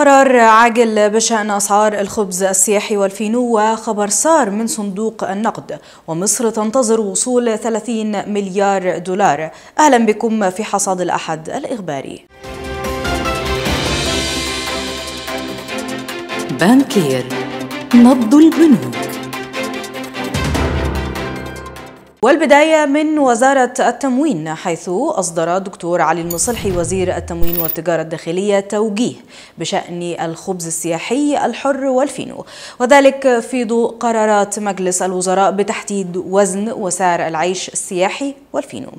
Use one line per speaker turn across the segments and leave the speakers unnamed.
قرار عاجل بشأن أسعار الخبز السياحي والفينو وخبر سار من صندوق النقد ومصر تنتظر وصول 30 مليار دولار أهلا بكم في حصاد الأحد الإخباري بانكير نبض البنوك والبداية من وزارة التموين حيث أصدر دكتور علي المصلحي وزير التموين والتجارة الداخلية توجيه بشأن الخبز السياحي الحر والفينو وذلك في ضوء قرارات مجلس الوزراء بتحديد وزن وسعر العيش السياحي والفينو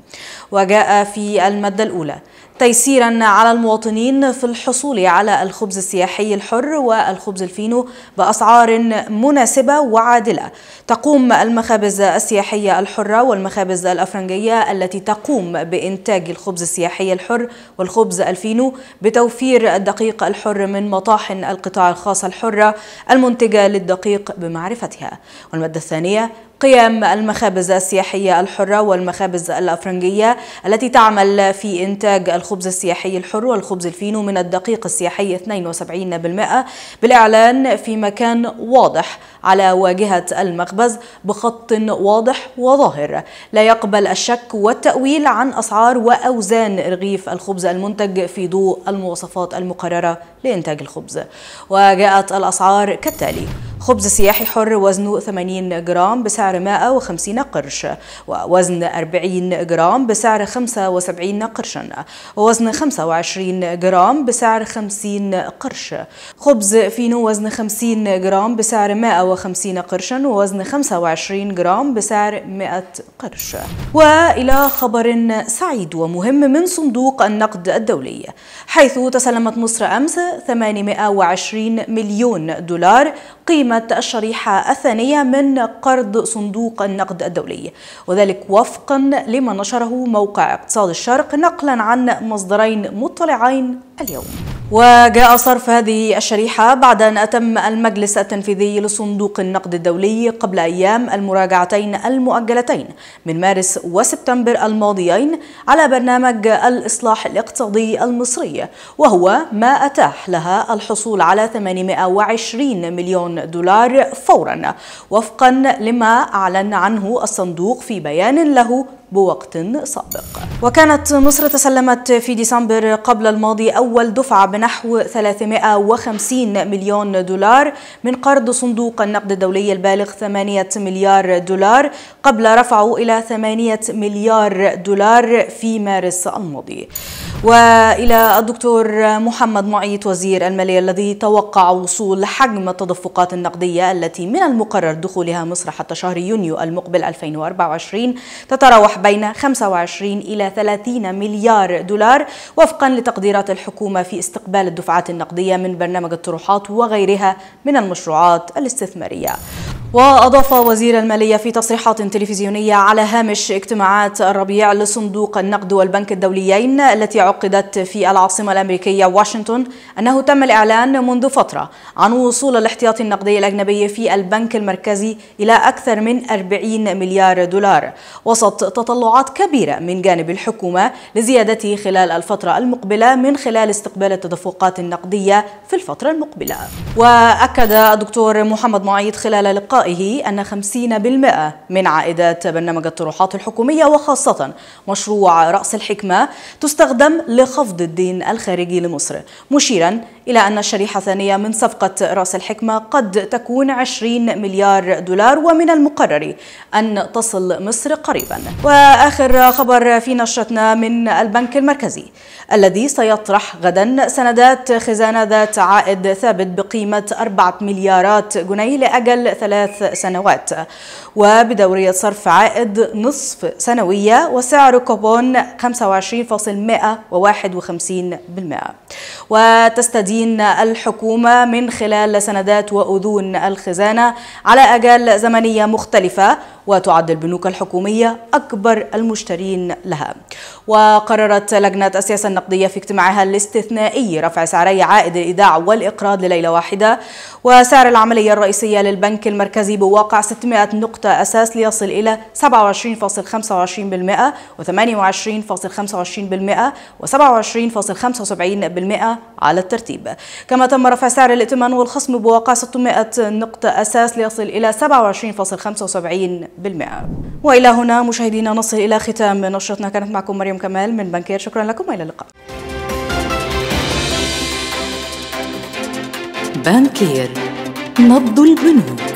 وجاء في المادة الأولى تيسيرا على المواطنين في الحصول على الخبز السياحي الحر والخبز الفينو بأسعار مناسبة وعادلة تقوم المخابز السياحية الحرة والمخابز الأفرنجية التي تقوم بإنتاج الخبز السياحي الحر والخبز الفينو بتوفير الدقيق الحر من مطاحن القطاع الخاص الحرة المنتجة للدقيق بمعرفتها والمادة الثانية قيام المخابز السياحية الحرة والمخابز الأفرنجية التي تعمل في إنتاج الخبز السياحي الحر والخبز الفينو من الدقيق السياحي 72% بالإعلان في مكان واضح على واجهة المخبز بخط واضح وظاهر لا يقبل الشك والتأويل عن أسعار وأوزان رغيف الخبز المنتج في ضوء المواصفات المقررة لإنتاج الخبز وجاءت الأسعار كالتالي خبز سياحي حر وزنه 80 جرام بسعر 150 قرش ووزن 40 جرام بسعر 75 قرشا ووزن 25 جرام بسعر 50 قرش خبز فينو وزن 50 جرام بسعر 150 قرشا ووزن 25 جرام بسعر 100 قرش وإلى خبر سعيد ومهم من صندوق النقد الدولي حيث تسلمت مصر أمس 820 مليون دولار قيمة قيمة الشريحة الثانية من قرض صندوق النقد الدولي وذلك وفقا لما نشره موقع اقتصاد الشرق نقلا عن مصدرين مطلعين اليوم وجاء صرف هذه الشريحة بعد أن أتم المجلس التنفيذي لصندوق النقد الدولي قبل أيام المراجعتين المؤجلتين من مارس وسبتمبر الماضيين على برنامج الإصلاح الاقتصادي المصري وهو ما أتاح لها الحصول على 820 مليون دولار فورا وفقا لما أعلن عنه الصندوق في بيان له بوقت سابق وكانت مصر تسلمت في ديسمبر قبل الماضي أول دفعة بنحو 350 مليون دولار من قرض صندوق النقد الدولي البالغ 8 مليار دولار قبل رفعه إلى 8 مليار دولار في مارس الماضي وإلى الدكتور محمد معيط وزير المالية الذي توقع وصول حجم التدفقات النقدية التي من المقرر دخولها مصر حتى شهر يونيو المقبل 2024 تتراوح بين 25 إلى 30 مليار دولار وفقا لتقديرات الحكومة في استقبال الدفعات النقدية من برنامج الطروحات وغيرها من المشروعات الاستثمارية وأضاف وزير المالية في تصريحات تلفزيونية على هامش اجتماعات الربيع لصندوق النقد والبنك الدوليين التي عقدت في العاصمة الأمريكية واشنطن أنه تم الإعلان منذ فترة عن وصول الاحتياطي النقدي الأجنبي في البنك المركزي إلى أكثر من 40 مليار دولار وسط تطلعات كبيرة من جانب الحكومة لزيادته خلال الفترة المقبلة من خلال استقبال التدفقات النقدية في الفترة المقبلة وأكد الدكتور محمد معيد خلال لقاء إحصائه أن 50% من عائدات برنامج الطروحات الحكومية وخاصة مشروع رأس الحكمة تستخدم لخفض الدين الخارجي لمصر مشيرا إلى أن الشريحة الثانية من صفقة رأس الحكمة قد تكون 20 مليار دولار ومن المقرر أن تصل مصر قريبا وآخر خبر في نشرتنا من البنك المركزي الذي سيطرح غدا سندات خزانة ذات عائد ثابت بقيمة 4 مليارات جنيه لأجل ثلاث ثلاث سنوات وبدورية صرف عائد نصف سنوية وسعر كوبون 25.151% وتستدين الحكومة من خلال سندات وأذون الخزانة على أجال زمنية مختلفة وتعد البنوك الحكومية أكبر المشترين لها وقررت لجنة السياسة النقدية في اجتماعها الاستثنائي رفع سعري عائد الإيداع والإقراض لليلة واحدة وسعر العملية الرئيسية للبنك المركزي بواقع 600 نقطة أساس ليصل إلى 27.25% و28.25% و27.75% على الترتيب كما تم رفع سعر الائتمان والخصم بواقع 600 نقطة أساس ليصل إلى 27.75 وإلى هنا مشاهدينا نصل إلى ختام نشرتنا كانت معكم مريم كمال من بنكير شكرا لكم وإلى اللقاء بنكير نبض البنوك